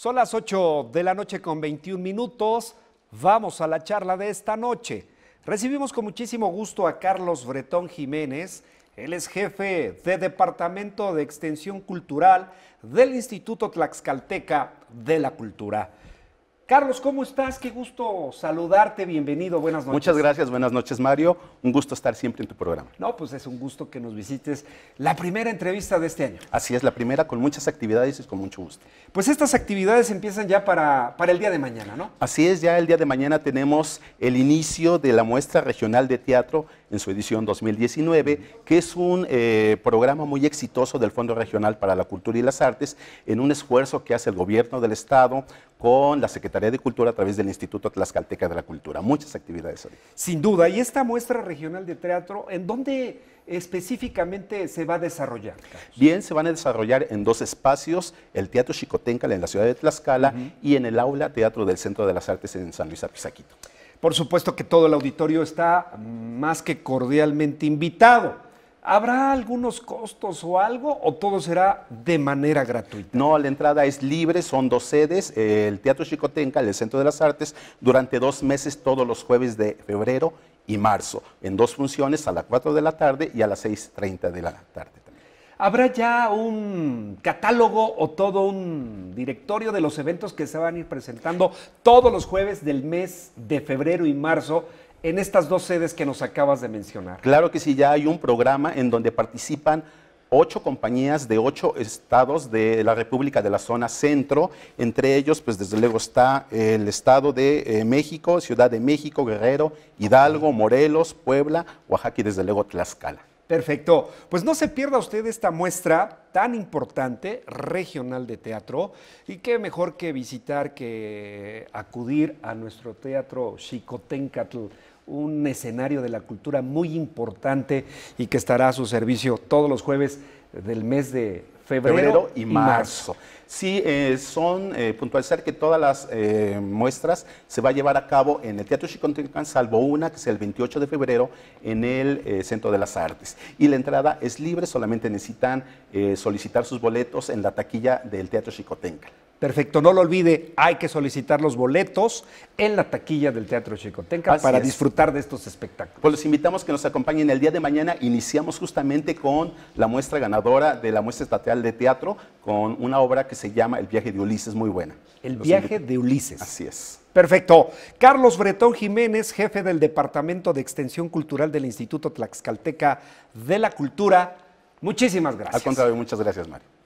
Son las 8 de la noche con 21 minutos. Vamos a la charla de esta noche. Recibimos con muchísimo gusto a Carlos Bretón Jiménez. Él es jefe de Departamento de Extensión Cultural del Instituto Tlaxcalteca de la Cultura. Carlos, ¿cómo estás? Qué gusto saludarte, bienvenido, buenas noches. Muchas gracias, buenas noches Mario, un gusto estar siempre en tu programa. No, pues es un gusto que nos visites. La primera entrevista de este año. Así es, la primera con muchas actividades y con mucho gusto. Pues estas actividades empiezan ya para, para el día de mañana, ¿no? Así es, ya el día de mañana tenemos el inicio de la muestra regional de teatro en su edición 2019, que es un eh, programa muy exitoso del Fondo Regional para la Cultura y las Artes, en un esfuerzo que hace el gobierno del Estado con la Secretaría de Cultura a través del Instituto Tlaxcalteca de la Cultura. Muchas actividades Sin duda, y esta muestra regional de teatro, ¿en dónde específicamente se va a desarrollar? Bien, se van a desarrollar en dos espacios, el Teatro Chicotencal en la ciudad de Tlaxcala y en el Aula Teatro del Centro de las Artes en San Luis Arquisaquito. Por supuesto que todo el auditorio está más que cordialmente invitado. ¿Habrá algunos costos o algo o todo será de manera gratuita? No, la entrada es libre, son dos sedes, el Teatro Chicotenca, el Centro de las Artes, durante dos meses todos los jueves de febrero y marzo, en dos funciones a las 4 de la tarde y a las 6.30 de la tarde. ¿Habrá ya un catálogo o todo un directorio de los eventos que se van a ir presentando todos los jueves del mes de febrero y marzo en estas dos sedes que nos acabas de mencionar? Claro que sí, ya hay un programa en donde participan ocho compañías de ocho estados de la República de la zona centro, entre ellos, pues desde luego está el estado de eh, México, Ciudad de México, Guerrero, Hidalgo, Morelos, Puebla, Oaxaca y desde luego Tlaxcala. Perfecto. Pues no se pierda usted esta muestra tan importante regional de teatro y qué mejor que visitar que acudir a nuestro teatro Xicotencatl, un escenario de la cultura muy importante y que estará a su servicio todos los jueves del mes de febrero, y, marzo. Sí, eh, son eh, puntualizar que todas las eh, muestras se va a llevar a cabo en el Teatro Chicotenca, salvo una que es el 28 de febrero en el Centro de las Artes. Y la entrada es libre, solamente necesitan solicitar sus boletos en la taquilla del Teatro Chicotenca. Perfecto, no lo olvide, hay que solicitar los boletos en la taquilla del Teatro Chicotenca para disfrutar de estos espectáculos. Pues los invitamos que nos acompañen el día de mañana. Iniciamos justamente con la muestra ganadora de la muestra estatal de teatro con una obra que se llama El viaje de Ulises, muy buena. El viaje de Ulises. Así es. Perfecto. Carlos Bretón Jiménez, jefe del Departamento de Extensión Cultural del Instituto Tlaxcalteca de la Cultura. Muchísimas gracias. Al contrario, muchas gracias, Mario.